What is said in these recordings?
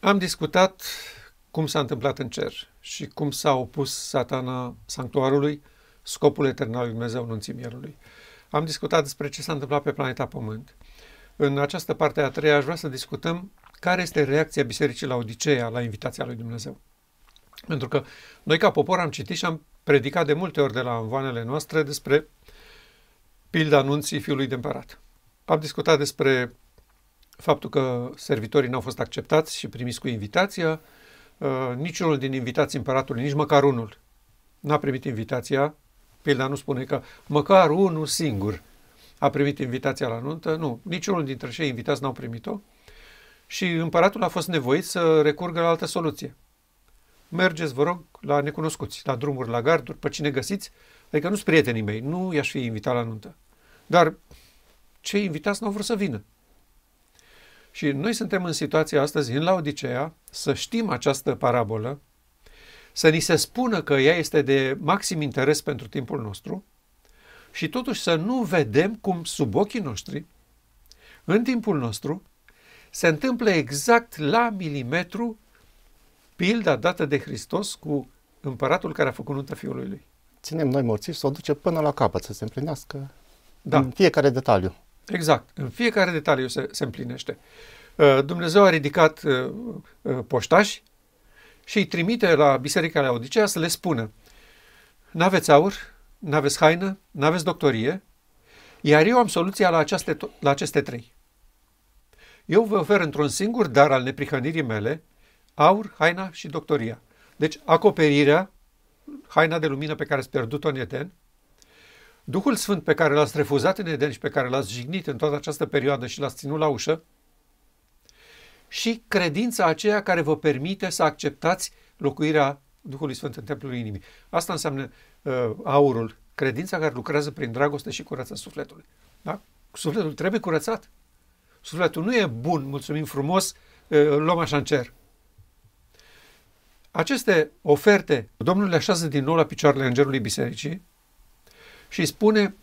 Am discutat cum s-a întâmplat în cer și cum s-a opus satana sanctuarului, scopul etern al lui Dumnezeu, nunțimierului. Am discutat despre ce s-a întâmplat pe planeta Pământ. În această parte a treia aș vrea să discutăm care este reacția Bisericii la Odiseea, la invitația lui Dumnezeu. Pentru că noi ca popor am citit și am predicat de multe ori de la învoanele noastre despre pilda anunții Fiului de Împărat. Am discutat despre faptul că servitorii n-au fost acceptați și primiți cu invitația, uh, niciunul din invitații împăratului, nici măcar unul, n-a primit invitația. Pilda nu spune că măcar unul singur a primit invitația la nuntă. Nu, niciunul dintre cei invitați n-au primit-o. Și împăratul a fost nevoit să recurgă la altă soluție. Mergeți, vă rog, la necunoscuți, la drumuri, la garduri, pe cine găsiți. Adică nu sunt prietenii mei, nu i-aș fi invitat la nuntă. Dar cei invitați n-au vrut să vină. Și noi suntem în situația astăzi, în Laodicea, să știm această parabolă, să ni se spună că ea este de maxim interes pentru timpul nostru și totuși să nu vedem cum sub ochii noștri, în timpul nostru, se întâmplă exact la milimetru pilda dată de Hristos cu împăratul care a făcut nuntă fiului lui. Ținem noi morții să o duce până la capăt, să se împlinească da. în fiecare detaliu. Exact. În fiecare detaliu se, se împlinește. Uh, Dumnezeu a ridicat uh, uh, poștași și îi trimite la Biserica la Odisea să le spună n-aveți aur, n-aveți haină, n-aveți doctorie, iar eu am soluția la aceste, la aceste trei. Eu vă ofer într-un singur dar al neprihănirii mele aur, haina și doctoria. Deci acoperirea, haina de lumină pe care ați pierdut-o în Eden, Duhul Sfânt pe care l-ați refuzat în Eden și pe care l-ați jignit în toată această perioadă și l-ați ținut la ușă, și credința aceea care vă permite să acceptați locuirea Duhului Sfânt în templul inimii. Asta înseamnă uh, aurul, credința care lucrează prin dragoste și curăță sufletul. Da? Sufletul trebuie curățat. Sufletul nu e bun, mulțumim frumos, uh, luăm așa în cer. Aceste oferte, Domnul le așează din nou la picioarele Îngerului Bisericii și spune,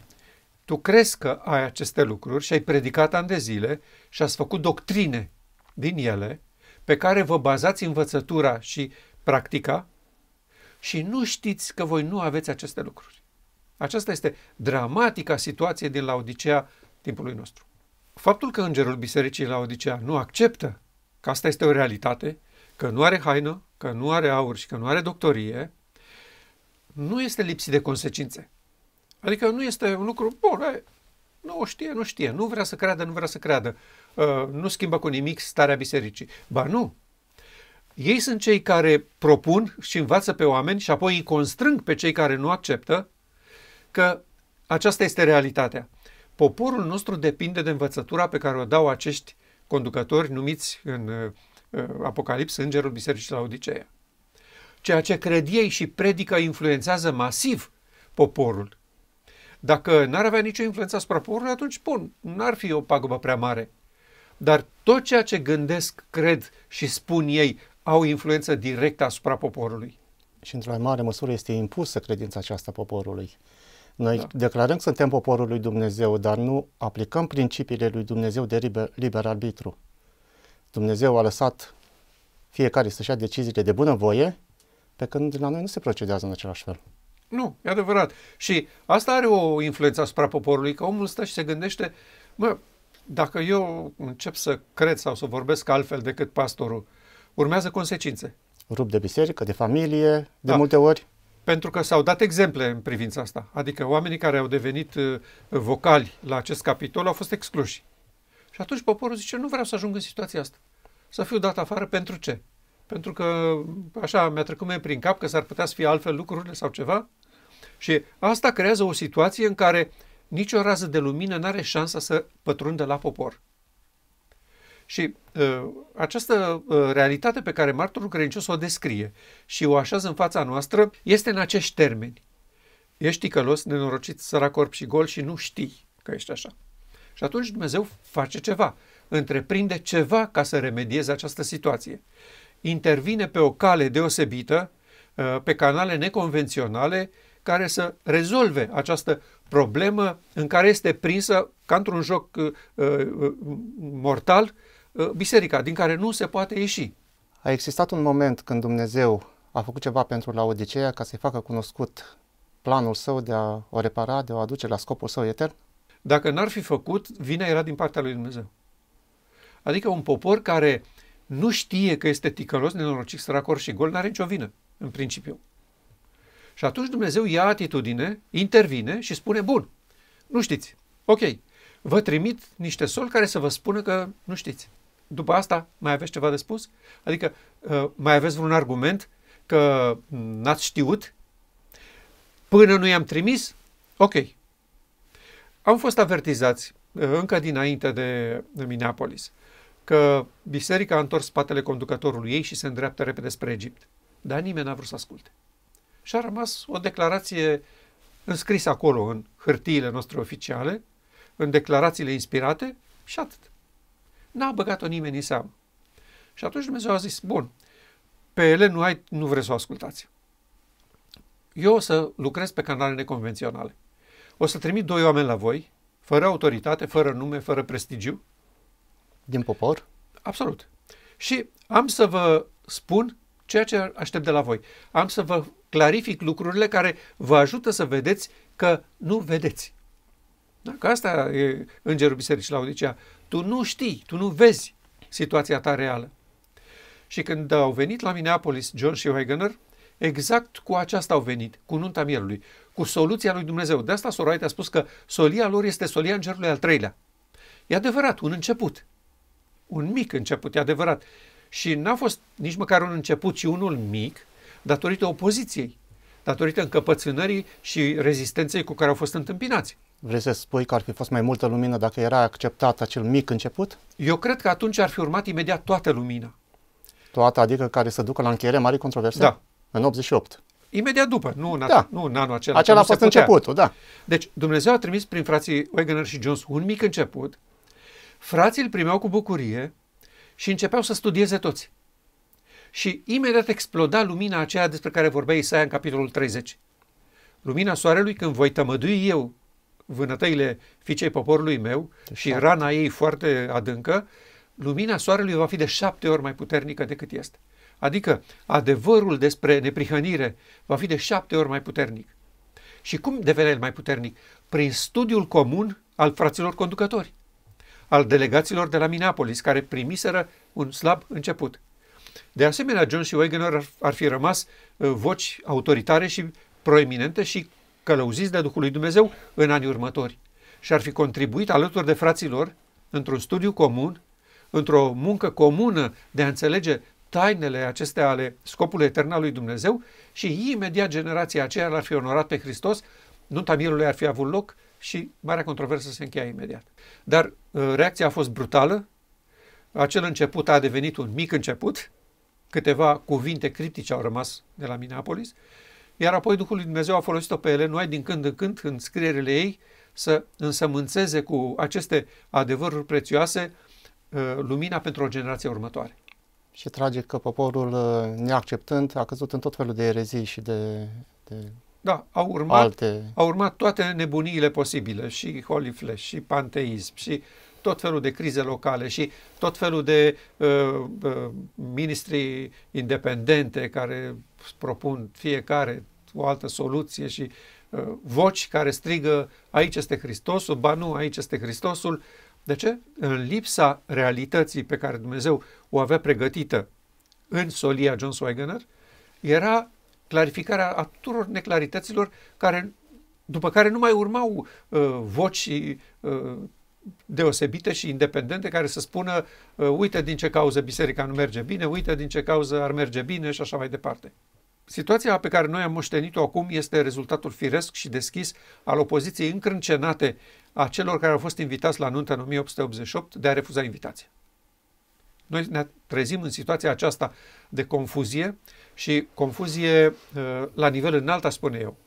tu crezi că ai aceste lucruri și ai predicat ani de zile și ați făcut doctrine din ele pe care vă bazați învățătura și practica și nu știți că voi nu aveți aceste lucruri. Aceasta este dramatica situație din Laodicea timpului nostru. Faptul că îngerul bisericii Laodicea nu acceptă că asta este o realitate, că nu are haină, că nu are aur și că nu are doctorie, nu este lipsit de consecințe. Adică nu este un lucru bun, e, nu o știe, nu știe, nu vrea să creadă, nu vrea să creadă, uh, nu schimbă cu nimic starea bisericii. Ba nu, ei sunt cei care propun și învață pe oameni și apoi îi constrâng pe cei care nu acceptă că aceasta este realitatea. Poporul nostru depinde de învățătura pe care o dau acești conducători numiți în uh, uh Apocalips Îngerul Bisericii la Odiseea. Ceea ce cred ei și predică influențează masiv poporul. Dacă n-ar avea nicio influență asupra poporului, atunci, bun, n-ar fi o pagubă prea mare. Dar tot ceea ce gândesc, cred și spun ei au influență directă asupra poporului. Și într-o mai mare măsură este impusă credința aceasta poporului. Noi da. declarăm că suntem poporul lui Dumnezeu, dar nu aplicăm principiile lui Dumnezeu de liber, liber arbitru. Dumnezeu a lăsat fiecare să-și ia deciziile de bunăvoie, pe când la noi nu se procedează în același fel. Nu, e adevărat. Și asta are o influență asupra poporului, că omul stă și se gândește, mă, dacă eu încep să cred sau să vorbesc altfel decât pastorul, urmează consecințe. Rup de biserică, de familie, de da. multe ori. Pentru că s-au dat exemple în privința asta. Adică oamenii care au devenit uh, vocali la acest capitol au fost excluși. Și atunci poporul zice, nu vreau să ajung în situația asta. Să fiu dat afară pentru ce? pentru că așa mi-a trecut mie prin cap că s-ar putea să fie altfel lucrurile sau ceva. Și asta creează o situație în care nicio rază de lumină nu are șansa să pătrundă la popor. Și uh, această uh, realitate pe care martorul credincios o descrie și o așează în fața noastră este în acești termeni. Ești călos, nenorocit, corp și gol și nu știi că ești așa. Și atunci Dumnezeu face ceva, întreprinde ceva ca să remedieze această situație intervine pe o cale deosebită, uh, pe canale neconvenționale, care să rezolve această problemă în care este prinsă, ca într-un joc uh, uh, mortal, biserica, din care nu se poate ieși. A existat un moment când Dumnezeu a făcut ceva pentru Laodiceea ca să-i facă cunoscut planul său de a o repara, de a o aduce la scopul său etern? Dacă n-ar fi făcut, vina era din partea lui Dumnezeu. Adică un popor care nu știe că este ticălos, nenorocit, săracor și gol, n-are nicio vină, în principiu. Și atunci Dumnezeu ia atitudine, intervine și spune, bun, nu știți, ok, vă trimit niște sol care să vă spună că nu știți. După asta, mai aveți ceva de spus? Adică, uh, mai aveți vreun argument că n-ați știut? Până nu i-am trimis? Ok. Am fost avertizați uh, încă dinainte de Minneapolis că biserica a întors spatele conducătorului ei și se îndreaptă repede spre Egipt. Dar nimeni n-a vrut să asculte. Și a rămas o declarație înscrisă acolo în hârtiile noastre oficiale, în declarațiile inspirate și atât. N-a băgat-o nimeni în seamă. Și atunci Dumnezeu a zis, bun, pe ele nu, ai, nu vreți să o ascultați. Eu o să lucrez pe canale neconvenționale. O să trimit doi oameni la voi, fără autoritate, fără nume, fără prestigiu, din popor? Absolut. Și am să vă spun ceea ce aștept de la voi. Am să vă clarific lucrurile care vă ajută să vedeți că nu vedeți. Dacă asta e îngerul bisericii la Odicea. Tu nu știi, tu nu vezi situația ta reală. Și când au venit la Minneapolis John și Wagner, exact cu aceasta au venit, cu nunta mielului, cu soluția lui Dumnezeu. De asta Soraita a spus că solia lor este solia îngerului al treilea. E adevărat, un început un mic început, e adevărat. Și n-a fost nici măcar un început, ci unul mic, datorită opoziției, datorită încăpățânării și rezistenței cu care au fost întâmpinați. Vrei să spui că ar fi fost mai multă lumină dacă era acceptat acel mic început? Eu cred că atunci ar fi urmat imediat toată lumina. Toată, adică care să ducă la încheierea marii controverse? Da. În 88. Imediat după, nu în, da. nu în anul acela. Acela a fost începutul, da. Deci Dumnezeu a trimis prin frații Wegener și Jones un mic început Frații îl primeau cu bucurie și începeau să studieze toți. Și imediat exploda lumina aceea despre care vorbea Isaia în capitolul 30. Lumina soarelui când voi tămădui eu vânătăile fiicei poporului meu de deci și șapte. rana ei foarte adâncă, lumina soarelui va fi de șapte ori mai puternică decât este. Adică adevărul despre neprihănire va fi de șapte ori mai puternic. Și cum devenea el mai puternic? Prin studiul comun al fraților conducători al delegaților de la Minneapolis, care primiseră un slab început. De asemenea, John și Wegener ar fi rămas uh, voci autoritare și proeminente și călăuziți de Duhul lui Dumnezeu în anii următori și ar fi contribuit alături de fraților într-un studiu comun, într-o muncă comună de a înțelege tainele acestea ale scopului etern al lui Dumnezeu și imediat generația aceea l-ar fi onorat pe Hristos, nunta mielului ar fi avut loc, și marea controversă se încheia imediat. Dar uh, reacția a fost brutală, acel început a devenit un mic început, câteva cuvinte critice au rămas de la Minneapolis, iar apoi Duhul lui Dumnezeu a folosit-o pe ai din când în când în scrierile ei să însămânțeze cu aceste adevăruri prețioase uh, lumina pentru o generație următoare. Și tragic că poporul, uh, neacceptând, a căzut în tot felul de erezii și de, de da, au urmat, alte... au urmat toate nebuniile posibile, și Holy Flash, și panteism, și tot felul de crize locale și tot felul de uh, uh, ministrii independente care propun fiecare o altă soluție și uh, voci care strigă aici este Hristosul, ba nu, aici este Hristosul. De ce? În lipsa realității pe care Dumnezeu o avea pregătită în solia John Swigener, era clarificarea a tuturor neclarităților care, după care nu mai urmau uh, voci uh, deosebite și independente care să spună uh, uite din ce cauză biserica nu merge bine, uite din ce cauză ar merge bine și așa mai departe. Situația pe care noi am moștenit-o acum este rezultatul firesc și deschis al opoziției încrâncenate a celor care au fost invitați la nuntă în 1888 de a refuza invitația. Noi ne trezim în situația aceasta de confuzie și confuzie uh, la nivel înalt, a spune eu.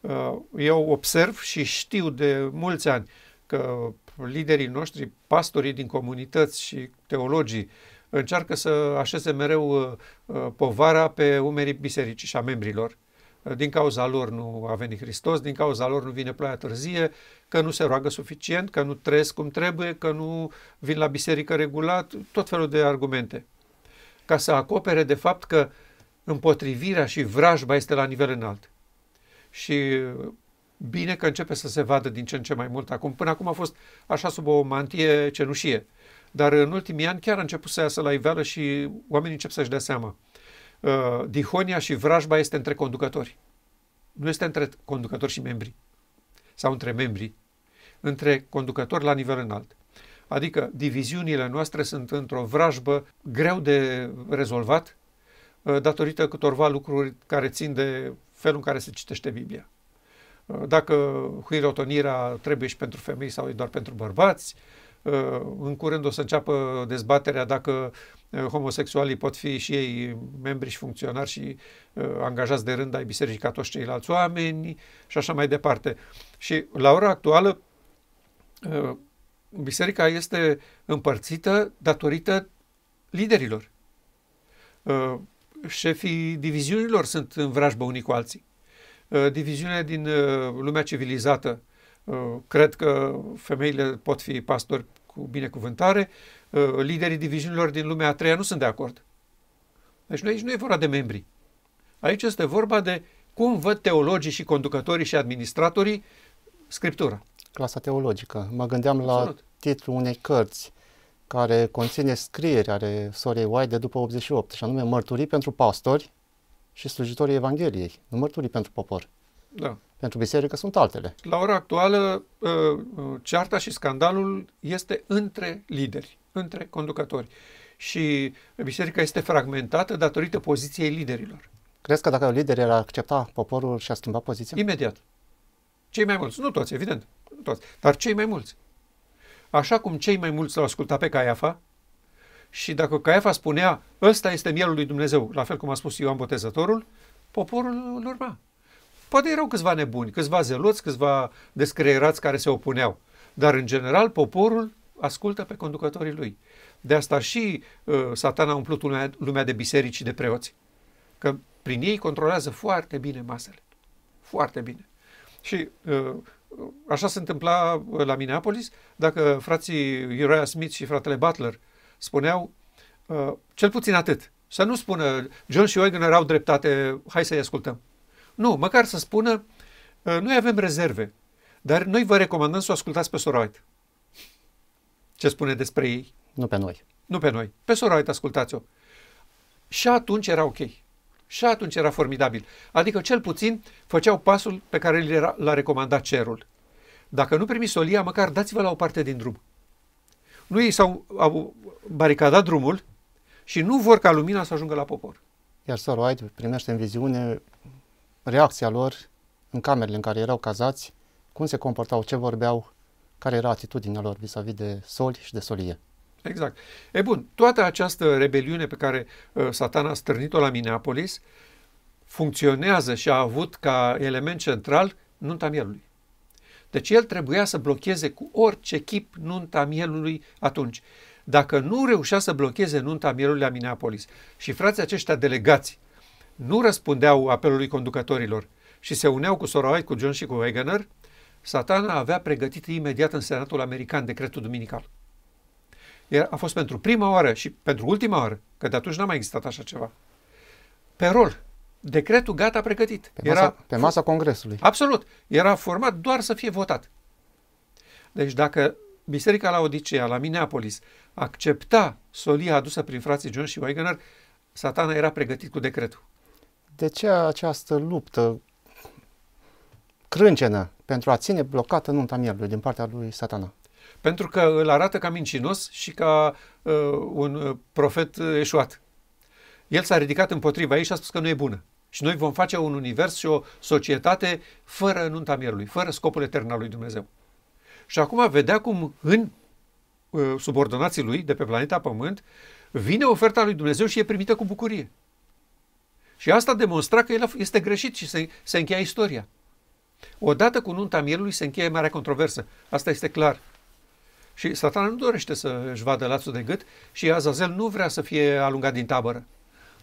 Uh, eu observ și știu de mulți ani că liderii noștri, pastorii din comunități și teologii încearcă să așeze mereu uh, povara pe umerii bisericii și a membrilor din cauza lor nu a venit Hristos, din cauza lor nu vine ploaia târzie, că nu se roagă suficient, că nu trăiesc cum trebuie, că nu vin la biserică regulat, tot felul de argumente. Ca să acopere de fapt că împotrivirea și vrajba este la nivel înalt. Și bine că începe să se vadă din ce în ce mai mult acum. Până acum a fost așa sub o mantie cenușie. Dar în ultimii ani chiar a început să iasă la iveală și oamenii încep să-și dea seama. Uh, dihonia și vrajba este între conducători. Nu este între conducători și membri sau între membri, între conducători la nivel înalt. Adică diviziunile noastre sunt într-o vrajbă greu de rezolvat uh, datorită câtorva lucruri care țin de felul în care se citește Biblia uh, dacă hirotonirea trebuie și pentru femei sau e doar pentru bărbați, Uh, în curând o să înceapă dezbaterea dacă uh, homosexualii pot fi și ei membri și funcționari și uh, angajați de rând ai bisericii ca toți ceilalți oameni și așa mai departe. Și la ora actuală biserica este împărțită datorită liderilor. Șefii diviziunilor sunt în vrajbă unii cu alții. Diviziunea din lumea civilizată Uh, cred că femeile pot fi pastori cu binecuvântare. Uh, liderii diviziunilor din lumea a treia nu sunt de acord. Deci aici nu e vorba de membri. Aici este vorba de cum văd teologii și conducătorii și administratorii scriptura. Clasa teologică. Mă gândeam Absolut. la titlul unei cărți care conține scrieri ale Sorei White de după 88, și anume Mărturii pentru pastori și slujitorii Evangheliei, nu mărturii pentru popor. Da. Pentru biserică sunt altele. La ora actuală, ă, ă, cearta și scandalul este între lideri, între conducători. Și biserica este fragmentată datorită poziției liderilor. Crezi că dacă un lider ar accepta poporul și a schimba poziția? Imediat. Cei mai mulți, nu toți, evident, nu toți, dar cei mai mulți. Așa cum cei mai mulți l-au ascultat pe Caiafa, și dacă Caiafa spunea, ăsta este mielul lui Dumnezeu, la fel cum a spus Ioan Botezătorul, poporul îl urma. Poate erau câțiva nebuni, câțiva zeloți, câțiva descreierați care se opuneau, dar în general poporul ascultă pe conducătorii lui. De asta și uh, satana a umplut lumea, lumea de biserici și de preoți. Că prin ei controlează foarte bine masele. Foarte bine. Și uh, așa se întâmpla uh, la Minneapolis, dacă frații Uriah Smith și fratele Butler spuneau uh, cel puțin atât. Să nu spună John și Eugen erau dreptate, hai să-i ascultăm. Nu, măcar să spună, ă, noi avem rezerve, dar noi vă recomandăm să o ascultați pe Sora White. Ce spune despre ei? Nu pe noi. Nu pe noi. Pe Sora White ascultați-o. Și atunci era ok. Și atunci era formidabil. Adică cel puțin făceau pasul pe care l-a recomandat cerul. Dacă nu primi solia, măcar dați-vă la o parte din drum. Nu ei s-au au baricadat drumul și nu vor ca lumina să ajungă la popor. Iar Sir primește în viziune reacția lor în camerele în care erau cazați, cum se comportau, ce vorbeau, care era atitudinea lor vis-a-vis de soli și de solie. Exact. E bun, toată această rebeliune pe care uh, satana a strânit o la Minneapolis funcționează și a avut ca element central nunta mielului. Deci el trebuia să blocheze cu orice chip nunta mielului atunci. Dacă nu reușea să blocheze nunta mielului la Minneapolis și frații aceștia delegați nu răspundeau apelului conducătorilor și se uneau cu White, cu John și cu Wegener, satana avea pregătit imediat în Senatul American decretul duminical. Iar a fost pentru prima oară și pentru ultima oară, că de atunci n-a mai existat așa ceva. Pe rol, decretul gata pregătit. Pe masa, era, pe masa Congresului. Absolut. Era format doar să fie votat. Deci dacă Biserica la Odisea, la Minneapolis, accepta solia adusă prin frații John și Wegener, satana era pregătit cu decretul. De ce această luptă crâncenă pentru a ține blocată nunta mielului din partea lui satana? Pentru că îl arată ca mincinos și ca uh, un uh, profet uh, eșuat. El s-a ridicat împotriva ei și a spus că nu e bună. Și noi vom face un univers și o societate fără nunta mielului, fără scopul etern al lui Dumnezeu. Și acum vedea cum în uh, subordonații lui de pe planeta Pământ vine oferta lui Dumnezeu și e primită cu bucurie. Și asta demonstra că el este greșit și se, se încheia istoria. Odată cu nunta mielului se încheie marea controversă. Asta este clar. Și satana nu dorește să își vadă lațul de gât și Azazel nu vrea să fie alungat din tabără.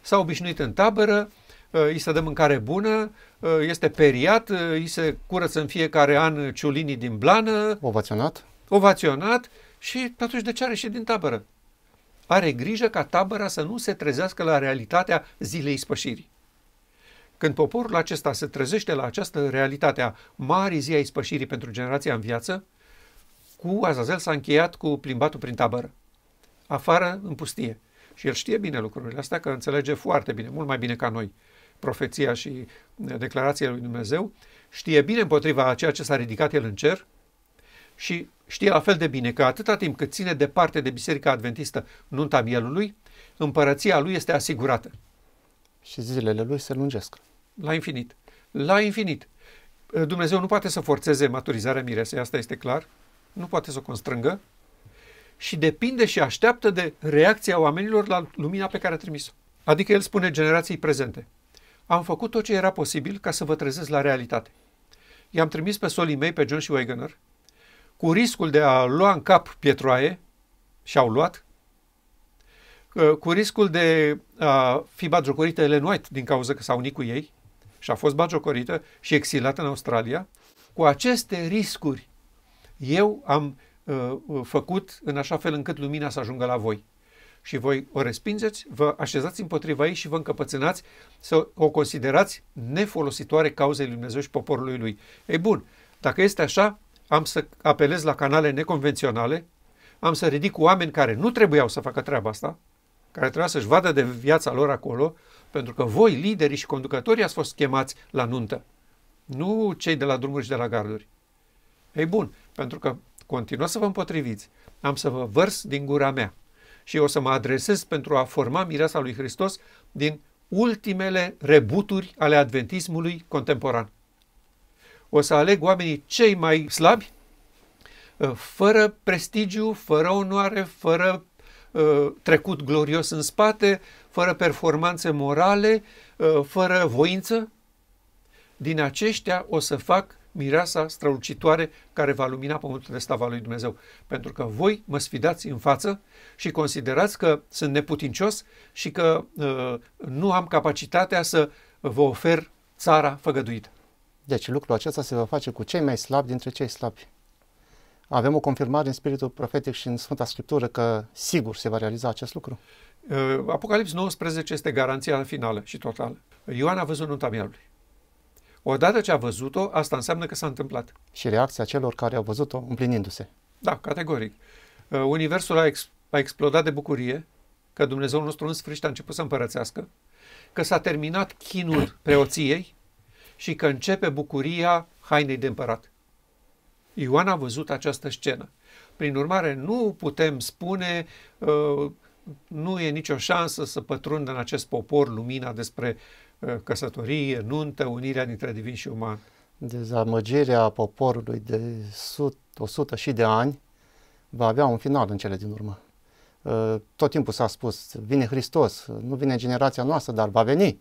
S-a obișnuit în tabără, uh, îi se dă mâncare bună, uh, este periat, uh, îi se curăță în fiecare an ciulinii din blană. Ovaționat. Ovaționat și atunci de ce are și din tabără? are grijă ca tabăra să nu se trezească la realitatea zilei ispășirii. Când poporul acesta se trezește la această realitate a marii zi a ispășirii pentru generația în viață, cu Azazel s-a încheiat cu plimbatul prin tabără, afară în pustie. Și el știe bine lucrurile astea, că înțelege foarte bine, mult mai bine ca noi, profeția și declarația lui Dumnezeu, știe bine împotriva a ceea ce s-a ridicat el în cer și știe la fel de bine că atâta timp cât ține departe de Biserica Adventistă nunta mielului, împărăția lui este asigurată. Și zilele lui se lungesc. La infinit. La infinit. Dumnezeu nu poate să forțeze maturizarea miresei, asta este clar. Nu poate să o constrângă. Și depinde și așteaptă de reacția oamenilor la lumina pe care a trimis-o. Adică el spune generației prezente. Am făcut tot ce era posibil ca să vă trezesc la realitate. I-am trimis pe solii mei, pe John și Wegener, cu riscul de a lua în cap pietroaie, și au luat, cu riscul de a fi bagiocorită Ellen White din cauza că s-a unit cu ei și a fost bagiocorită și exilată în Australia, cu aceste riscuri eu am uh, uh, făcut în așa fel încât lumina să ajungă la voi. Și voi o respingeți, vă așezați împotriva ei și vă încăpățânați să o considerați nefolositoare cauzei lui Dumnezeu și poporului lui. Ei bun, dacă este așa, am să apelez la canale neconvenționale, am să ridic oameni care nu trebuiau să facă treaba asta, care trebuia să-și vadă de viața lor acolo, pentru că voi, liderii și conducătorii, ați fost chemați la nuntă, nu cei de la drumuri și de la garduri. Ei bun, pentru că continuați să vă împotriviți, am să vă vărs din gura mea și o să mă adresez pentru a forma mireasa lui Hristos din ultimele rebuturi ale adventismului contemporan o să aleg oamenii cei mai slabi, ă, fără prestigiu, fără onoare, fără ă, trecut glorios în spate, fără performanțe morale, ă, fără voință. Din aceștia o să fac mireasa strălucitoare care va lumina pământul de stava lui Dumnezeu. Pentru că voi mă sfidați în față și considerați că sunt neputincios și că nu am capacitatea să vă ofer țara făgăduită. Deci lucrul acesta se va face cu cei mai slabi dintre cei slabi. Avem o confirmare în spiritul profetic și în Sfânta Scriptură că sigur se va realiza acest lucru. Uh, Apocalips 19 este garanția finală și totală. Ioan a văzut nunta mielului. Odată ce a văzut-o, asta înseamnă că s-a întâmplat. Și reacția celor care au văzut-o împlinindu-se. Da, categoric. Uh, universul a, ex- a explodat de bucurie că Dumnezeu nostru în sfârșit a început să împărățească, că s-a terminat chinul preoției, și că începe bucuria hainei de împărat. Ioan a văzut această scenă. Prin urmare, nu putem spune uh, nu e nicio șansă să pătrundă în acest popor lumina despre uh, căsătorie, nuntă, unirea dintre divin și uman. Dezamăgirea poporului de 100, și de ani va avea un final în cele din urmă. Uh, tot timpul s-a spus, vine Hristos, nu vine generația noastră, dar va veni.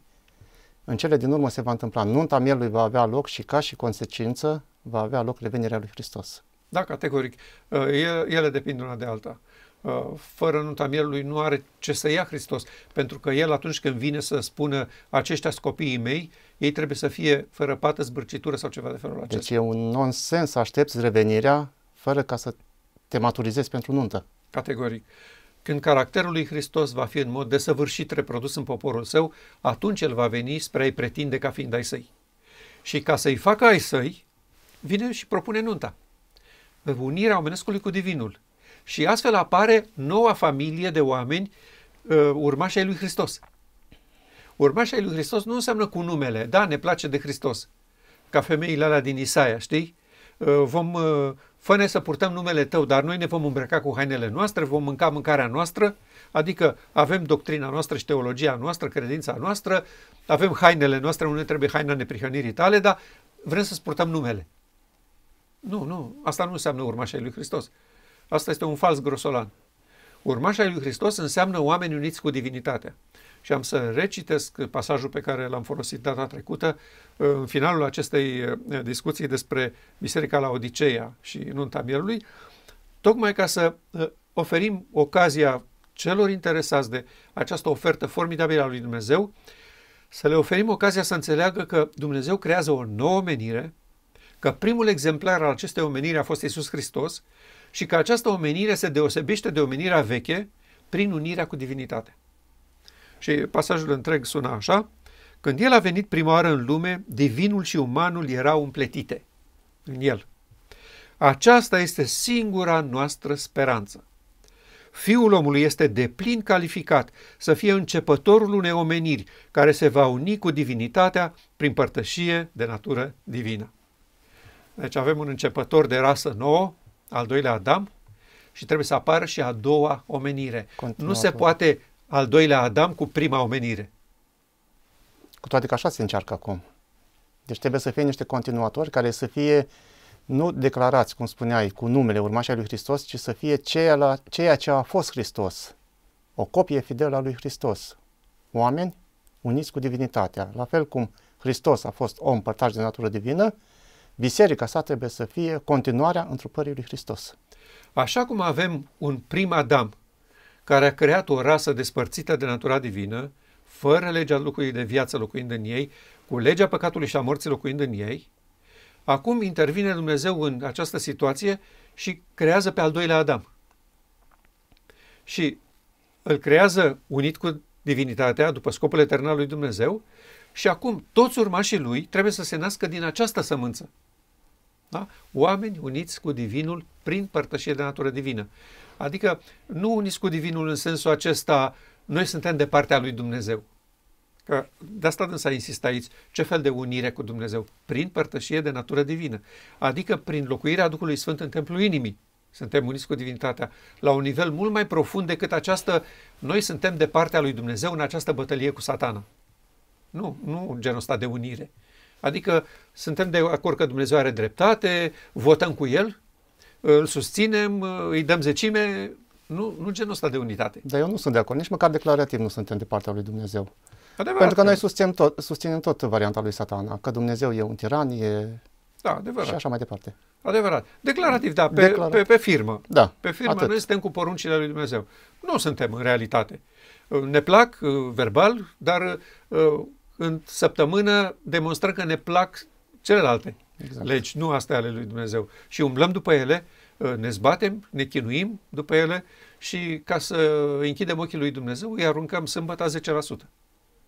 În cele din urmă se va întâmpla. Nunta mielului va avea loc și ca și consecință va avea loc revenirea lui Hristos. Da, categoric. Uh, ele depind una de alta. Uh, fără nunta mielului nu are ce să ia Hristos, pentru că el atunci când vine să spună aceștia sunt copiii mei, ei trebuie să fie fără pată, zbârcitură sau ceva de felul acesta. Deci e un nonsens să aștepți revenirea fără ca să te maturizezi pentru nuntă. Categoric. Uh, când caracterul lui Hristos va fi în mod desăvârșit reprodus în poporul său, atunci el va veni spre a-i pretinde ca fiind ai săi. Și ca să-i facă ai săi, vine și propune nunta. Unirea omenescului cu divinul. Și astfel apare noua familie de oameni uh, urmașii lui Hristos. Urmașii lui Hristos nu înseamnă cu numele, da, ne place de Hristos. Ca femeile alea din Isaia, știi? Uh, vom uh, fă să purtăm numele Tău, dar noi ne vom îmbrăca cu hainele noastre, vom mânca mâncarea noastră, adică avem doctrina noastră și teologia noastră, credința noastră, avem hainele noastre, nu ne trebuie haina neprihănirii tale, dar vrem să-ți purtăm numele. Nu, nu, asta nu înseamnă urmașii lui Hristos. Asta este un fals grosolan. Urmașii lui Hristos înseamnă oameni uniți cu divinitatea și am să recitesc pasajul pe care l-am folosit data trecută în finalul acestei eh, discuții despre Biserica la Odiseea și nunta mielului, tocmai ca să eh, oferim ocazia celor interesați de această ofertă formidabilă a lui Dumnezeu, să le oferim ocazia să înțeleagă că Dumnezeu creează o nouă omenire, că primul exemplar al acestei omeniri a fost Isus Hristos și că această omenire se deosebește de omenirea veche prin unirea cu divinitatea. Și pasajul întreg sună așa. Când el a venit prima oară în lume, divinul și umanul erau împletite în el. Aceasta este singura noastră speranță. Fiul omului este deplin calificat să fie începătorul unei omeniri care se va uni cu divinitatea prin părtășie de natură divină. Deci avem un începător de rasă nouă, al doilea Adam, și trebuie să apară și a doua omenire. Continuă nu se poate al doilea Adam cu prima omenire. Cu toate că așa se încearcă acum. Deci trebuie să fie niște continuatori care să fie nu declarați, cum spuneai, cu numele urmașii lui Hristos, ci să fie ceea, la, ceea ce a fost Hristos. O copie fidelă a lui Hristos. Oameni uniți cu divinitatea. La fel cum Hristos a fost om părtaș de natură divină, biserica sa trebuie să fie continuarea întrupării lui Hristos. Așa cum avem un prim Adam care a creat o rasă despărțită de natura divină, fără legea lucrurii de viață locuind în ei, cu legea păcatului și a morții locuind în ei, acum intervine Dumnezeu în această situație și creează pe al doilea Adam. Și îl creează unit cu divinitatea, după scopul etern al lui Dumnezeu, și acum toți urmașii lui trebuie să se nască din această sămânță. Da? Oameni uniți cu divinul prin părtășie de natură divină. Adică nu uniți cu Divinul în sensul acesta, noi suntem de partea lui Dumnezeu. Că de asta dânsa insist aici, ce fel de unire cu Dumnezeu? Prin părtășie de natură divină, adică prin locuirea Duhului Sfânt în templul inimii. Suntem uniți cu divinitatea la un nivel mult mai profund decât această, noi suntem de partea lui Dumnezeu în această bătălie cu satana. Nu, nu genul ăsta de unire. Adică suntem de acord că Dumnezeu are dreptate, votăm cu El, îl susținem, îi dăm zecime, nu, nu genul ăsta de unitate. Dar eu nu sunt de acord, nici măcar declarativ nu suntem de partea lui Dumnezeu. Adevărat. Pentru că noi da. susținem tot, susținem tot varianta lui satana, că Dumnezeu e un tiran, e... Da, adevărat. Și așa mai departe. Adevărat. Declarativ, da, pe, Declarat. pe, pe firmă. Da, Pe firmă atât. noi suntem cu poruncile lui Dumnezeu. Nu suntem în realitate. Ne plac uh, verbal, dar uh, în săptămână demonstrăm că ne plac celelalte. Exact. Legi, nu astea ale lui Dumnezeu. Și umblăm după ele, uh, ne zbatem, ne chinuim după ele și ca să închidem ochii lui Dumnezeu, îi aruncăm sâmbăta 10%.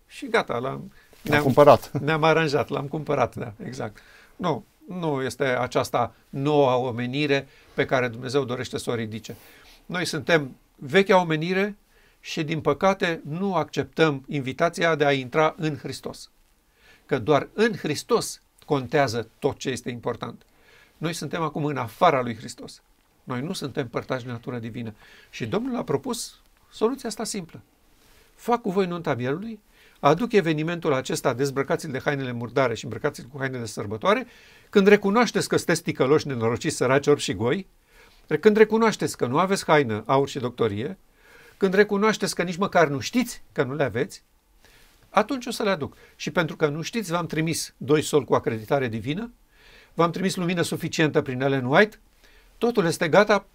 Și gata, l-am ne-am, cumpărat. Ne-am aranjat, l-am cumpărat, da, exact. Nu, nu este aceasta noua omenire pe care Dumnezeu dorește să o ridice. Noi suntem vechea omenire și, din păcate, nu acceptăm invitația de a intra în Hristos. Că doar în Hristos contează tot ce este important. Noi suntem acum în afara lui Hristos. Noi nu suntem părtași de natură divină. Și Domnul a propus soluția asta simplă. Fac cu voi nunta mielului, aduc evenimentul acesta, dezbrăcați-l de hainele murdare și îmbrăcați-l cu hainele de sărbătoare, când recunoașteți că sunteți ticăloși, nenorociți, săraci, ori și goi, când recunoașteți că nu aveți haină, aur și doctorie, când recunoașteți că nici măcar nu știți că nu le aveți, atunci o să le aduc. Și pentru că nu știți, v-am trimis doi sol cu acreditare divină, v-am trimis lumină suficientă prin Ellen White, totul este gata,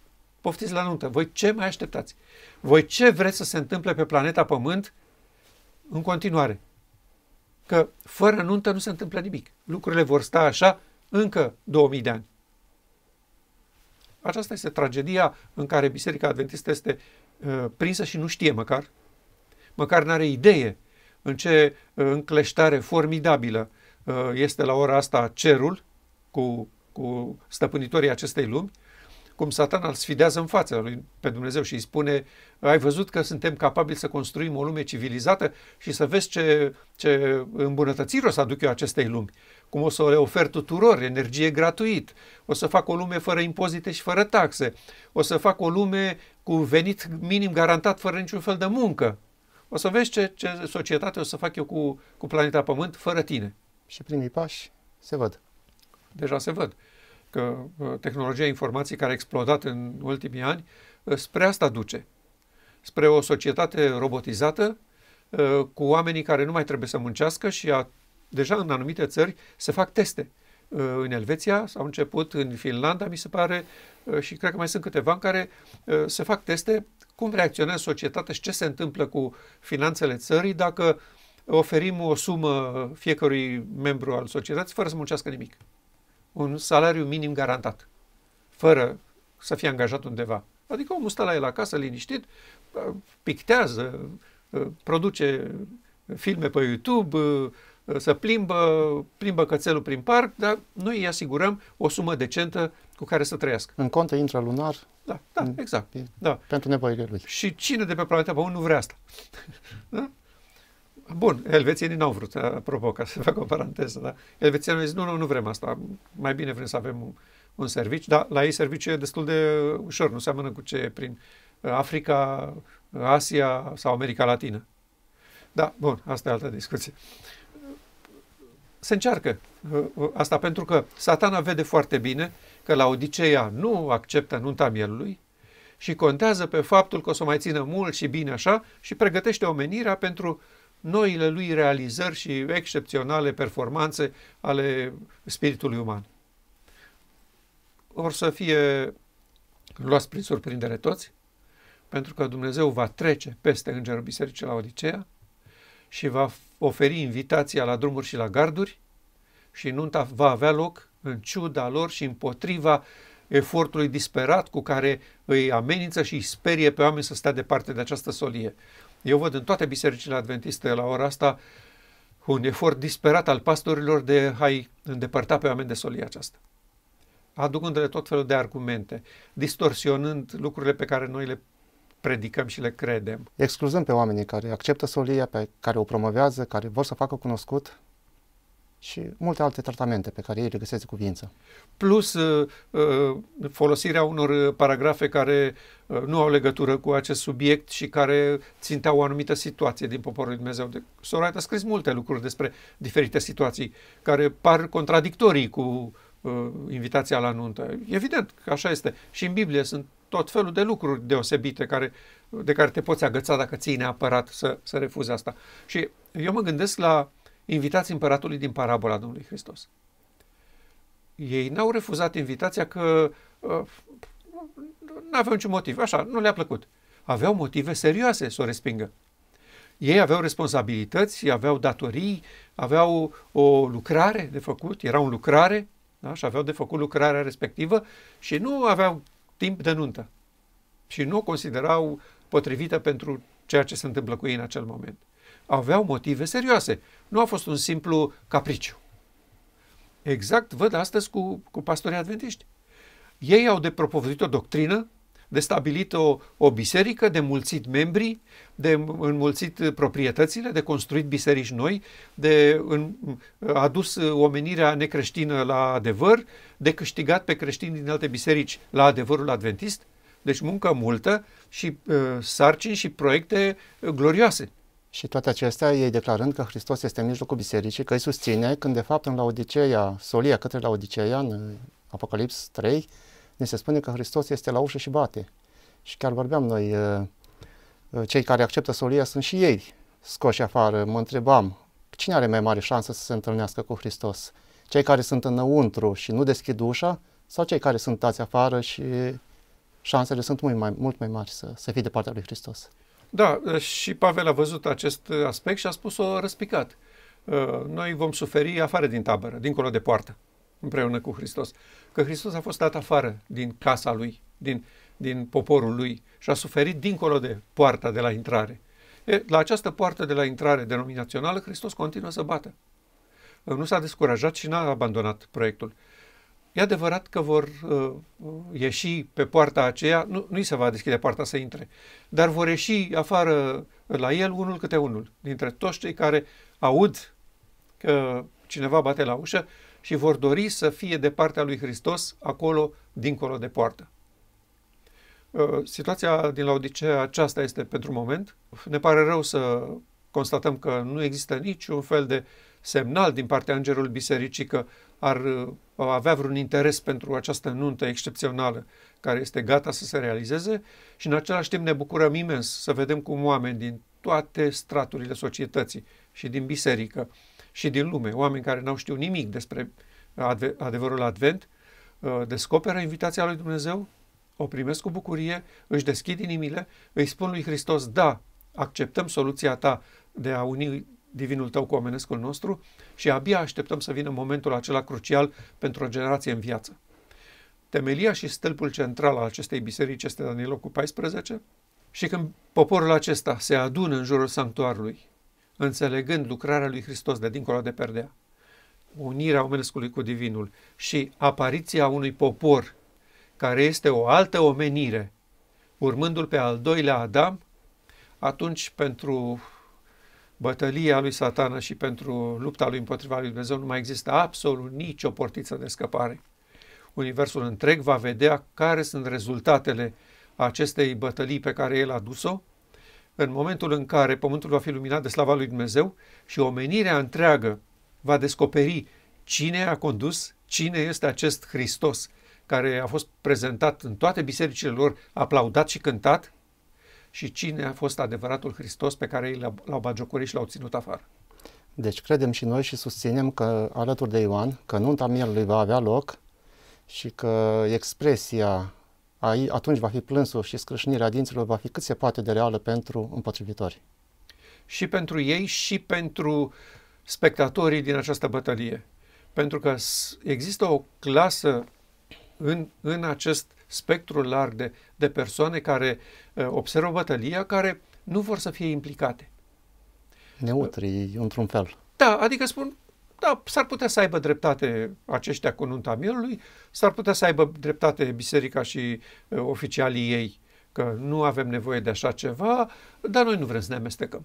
poftiți la nuntă. Voi ce mai așteptați? Voi ce vreți să se întâmple pe planeta Pământ în continuare? Că fără nuntă nu se întâmplă nimic. Lucrurile vor sta așa încă 2000 de ani. Aceasta este tragedia în care Biserica Adventistă este uh, prinsă și nu știe măcar, măcar nu are idee în ce uh, încleștare formidabilă uh, este la ora asta cerul cu, cu stăpânitorii acestei lumi, cum Satan îl sfidează în fața lui pe Dumnezeu și îi spune ai văzut că suntem capabili să construim o lume civilizată și să vezi ce, ce îmbunătățiri o să aduc eu acestei lumi, cum o să le ofer tuturor energie gratuit, o să fac o lume fără impozite și fără taxe, o să fac o lume cu venit minim garantat fără niciun fel de muncă, o să vezi ce, ce societate o să fac eu cu, cu planeta Pământ fără tine. Și primii pași se văd. Deja se văd că uh, tehnologia informației care a explodat în ultimii ani uh, spre asta duce. Spre o societate robotizată uh, cu oamenii care nu mai trebuie să muncească și a, deja în anumite țări se fac teste. În Elveția s-au început, în Finlanda mi se pare și cred că mai sunt câteva în care se fac teste cum reacționează societatea și ce se întâmplă cu finanțele țării dacă oferim o sumă fiecărui membru al societății fără să muncească nimic. Un salariu minim garantat, fără să fie angajat undeva. Adică omul stă la el acasă liniștit, pictează, produce filme pe YouTube, să plimbă, plimbă cățelul prin parc, dar noi îi asigurăm o sumă decentă cu care să trăiască. În conte intralunar? Da, da, în, mm. exact. E, da. Pentru nevoile lui. Și cine de pe planeta Pământ nu vrea asta? da? Bun, elvețienii n-au vrut, apropo, ca să fac o paranteză, dar elvețienii au zis, nu, nu, nu vrem asta, mai bine vrem să avem un, un serviciu, dar la ei serviciu e destul de ușor, nu seamănă cu ce prin uh, Africa, Asia sau America Latină. Da, bun, asta e altă discuție. Uh, se încearcă asta pentru că satana vede foarte bine că la Odiseea nu acceptă nunta mielului și contează pe faptul că o să mai țină mult și bine așa și pregătește omenirea pentru noile lui realizări și excepționale performanțe ale spiritului uman. Or să fie luați prin surprindere toți, pentru că Dumnezeu va trece peste îngerul bisericii la Odiseea și va oferi invitația la drumuri și la garduri și nunta va avea loc în ciuda lor și împotriva efortului disperat cu care îi amenință și îi sperie pe oameni să stea departe de această solie. Eu văd în toate bisericile adventiste la ora asta un efort disperat al pastorilor de a-i îndepărta pe oameni de solia aceasta. Aducându-le tot felul de argumente, distorsionând lucrurile pe care noi le predicăm și le credem. Excluzăm pe oamenii care acceptă solia, pe care o promovează, care vor să facă cunoscut și multe alte tratamente pe care ei le găsesc cuvință. Plus uh, uh, folosirea unor paragrafe care uh, nu au legătură cu acest subiect și care ținteau o anumită situație din poporul lui Dumnezeu. Sora a scris multe lucruri despre diferite situații care par contradictorii cu invitația la nuntă. Evident că așa este. Și în Biblie sunt tot felul de lucruri deosebite care, de care te poți agăța dacă ții neapărat să, să refuzi asta. Și eu mă gândesc la invitații împăratului din parabola Domnului Hristos. Ei n-au refuzat invitația că uh, nu aveau niciun motiv. Așa, nu le-a plăcut. Aveau motive serioase să o respingă. Ei aveau responsabilități, aveau datorii, aveau o lucrare de făcut, Era un lucrare da? și aveau de făcut lucrarea respectivă și nu aveau timp de nuntă și nu o considerau potrivită pentru ceea ce se întâmplă cu ei în acel moment. Aveau motive serioase. Nu a fost un simplu capriciu. Exact văd astăzi cu, cu pastorii adventiști. Ei au de propovăduit o doctrină de stabilit o, o biserică, de mulțit membrii, de înmulțit proprietățile, de construit biserici noi, de în, adus omenirea necreștină la adevăr, de câștigat pe creștini din alte biserici la adevărul adventist. Deci muncă multă și uh, sarcini și proiecte glorioase. Și toate acestea, ei declarând că Hristos este în mijlocul bisericii, că îi susține, când de fapt în Laodiceea, solia către Laodiceea, în Apocalips 3, ne se spune că Hristos este la ușă și bate. Și chiar vorbeam noi, uh, uh, cei care acceptă solia sunt și ei scoși afară. Mă întrebam, cine are mai mare șansă să se întâlnească cu Hristos? Cei care sunt înăuntru și nu deschid ușa sau cei care sunt tați afară și șansele sunt mult mai, mult mai mari să, să fie de partea lui Hristos? Da, uh, și Pavel a văzut acest aspect și a spus-o răspicat. Noi vom suferi afară din tabără, dincolo de poartă împreună cu Hristos. Că Hristos a fost dat afară din casa lui, din, din poporul lui și a suferit dincolo de poarta de la intrare. E, la această poartă de la intrare denominațională, Hristos continuă să bată. Nu s-a descurajat și n-a abandonat proiectul. E adevărat că vor uh, ieși pe poarta aceea, nu, nu-i se va deschide poarta să intre, dar vor ieși afară la el unul câte unul, dintre toți cei care aud că cineva bate la ușă și vor dori să fie de partea lui Hristos acolo, dincolo de poartă. Uh, situația din Laodicea aceasta este pentru moment. Ne pare rău să constatăm că nu există niciun fel de semnal din partea îngerului bisericii că ar uh, avea vreun interes pentru această nuntă excepțională care este gata să se realizeze și în același timp ne bucurăm imens să vedem cum oameni din toate straturile societății și din biserică și din lume. Oameni care n-au știut nimic despre adevărul advent, uh, descoperă invitația lui Dumnezeu, o primesc cu bucurie, își deschid inimile, îi spun lui Hristos, da, acceptăm soluția ta de a uni divinul tău cu omenescul nostru și abia așteptăm să vină momentul acela crucial pentru o generație în viață. Temelia și stâlpul central al acestei biserici este Danilo cu 14 și când poporul acesta se adună în jurul sanctuarului, înțelegând lucrarea lui Hristos de dincolo de perdea, unirea omenescului cu divinul și apariția unui popor care este o altă omenire, urmândul pe al doilea Adam, atunci pentru bătălia lui satana și pentru lupta lui împotriva lui Dumnezeu nu mai există absolut nicio portiță de scăpare. Universul întreg va vedea care sunt rezultatele acestei bătălii pe care el a dus-o în momentul în care pământul va fi luminat de slava lui Dumnezeu și omenirea întreagă va descoperi cine a condus, cine este acest Hristos care a fost prezentat în toate bisericile lor, aplaudat și cântat, și cine a fost adevăratul Hristos pe care ei l-au bagiocorit și l-au ținut afară. Deci credem și noi și susținem că alături de Ioan, că nunta mielului va avea loc și că expresia atunci va fi plânsul și scrâșnirea dinților va fi cât se poate de reală pentru împotrivitori. Și pentru ei și pentru spectatorii din această bătălie. Pentru că există o clasă în, în acest spectru larg de, de persoane care uh, observă bătălia, care nu vor să fie implicate. Neutri, uh, într-un fel. Da, adică spun, da, s-ar putea să aibă dreptate aceștia cu nunta mielului, s-ar putea să aibă dreptate biserica și uh, oficialii ei că nu avem nevoie de așa ceva, dar noi nu vrem să ne amestecăm.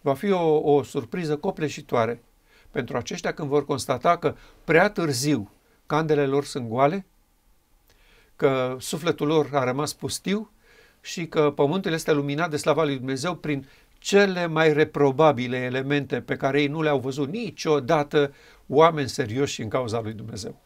Va fi o, o surpriză copleșitoare pentru aceștia când vor constata că prea târziu candele lor sunt goale, că sufletul lor a rămas pustiu și că pământul este luminat de slava lui Dumnezeu prin cele mai reprobabile elemente pe care ei nu le-au văzut niciodată oameni serioși în cauza lui Dumnezeu.